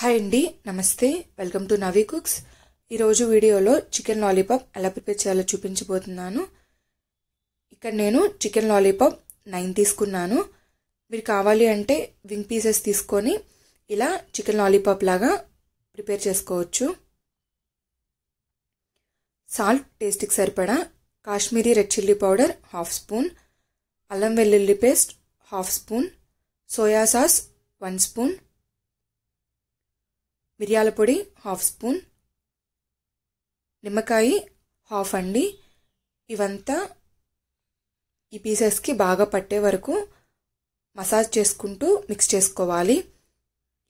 hi అండి నమస్తే welcome to Navi cooks ఈరోజు వీడియోలో చికెన్ లాలీపాప్ ఎలా ప్రిపేర్ చేయాలో చూపించబోతున్నాను ఇక్కడ నేను చికెన్ లాలీపాప్ నైన్ తీసుకున్నాను మీరు కావాలి అంటే వింగ్ పీసెస్ తీసుకొని ఇలా చికెన్ లాలీపాప్ లాగా ప్రిపేర్ చేసుకోవచ్చు సాల్ట్ టేస్ట్కి సరిపడా Kashmiri red chilli powder half spoon అల్లం వెల్లుల్లి paste half spoon soya sauce one spoon మిరియాల పొడి హాఫ్ స్పూన్ నిమ్మకాయ హాఫ్ అండి ఇవంతా ఈ పీసెస్కి బాగా పట్టే వరకు మసాజ్ చేసుకుంటూ మిక్స్ చేసుకోవాలి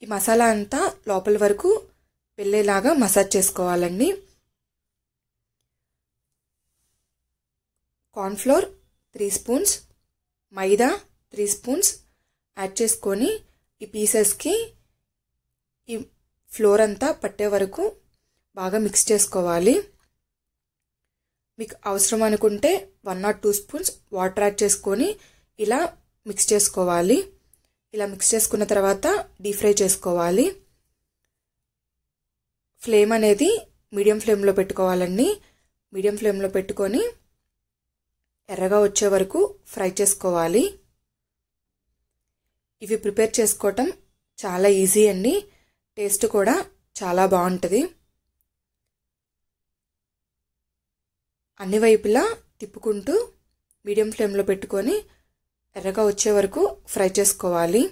ఈ మసాలా అంతా లోపల వరకు వెళ్ళేలాగా మసాజ్ చేసుకోవాలండి cornflour three spoons maida three spoons add చేసుకొని ఈ పీసెస్కి ఈ ఫ్లోర్ అంతా పట్టే వరకు బాగా మిక్స్ చేసుకోవాలి మీకు అవసరం అనుకుంటే one not two spoons water add చేసుకొని ఇలా మిక్స్ చేసుకోవాలి ఇలా మిక్స్ చేసుకున్న తర్వాత డీప్ ఫ్రై చేసుకోవాలి ఫ్లేమ్ అనేది మీడియం ఫ్లేమ్లో పెట్టుకోవాలండి మీడియం ఫ్లేమ్లో పెట్టుకొని ఎర్రగా వచ్చే వరకు ఫ్రై చేసుకోవాలి ఇవి ప్రిపేర్ చేసుకోవటం చాలా ఈజీ అండి టేస్ట్ కూడా చాలా బాగుంటుంది అన్ని వైపులా తిప్పుకుంటూ మీడియం ఫ్లేమ్లో పెట్టుకొని ఎర్రగా వచ్చే వరకు ఫ్రై చేసుకోవాలి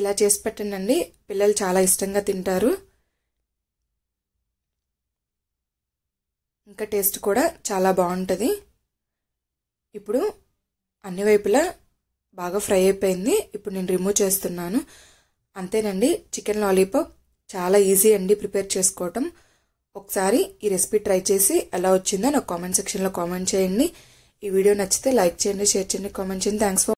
ఇలా చేసి పెట్టండి పిల్లలు చాలా ఇష్టంగా తింటారు ఇంకా టేస్ట్ కూడా చాలా బాగుంటుంది ఇప్పుడు అన్ని వైపులా బాగా ఫ్రై అయిపోయింది ఇప్పుడు నేను రిమూవ్ చేస్తున్నాను అంతేనండి చికెన్ లాలీపాప్ చాలా ఈజీ అండి ప్రిపేర్ చేసుకోవటం ఒకసారి ఈ రెసిపీ ట్రై చేసి ఎలా వచ్చిందో నాకు కామెంట్ సెక్షన్లో కామెంట్ చేయండి ఈ వీడియో నచ్చితే లైక్ చేయండి షేర్ చేయండి కామెంట్ చేయండి థ్యాంక్స్ ఫర్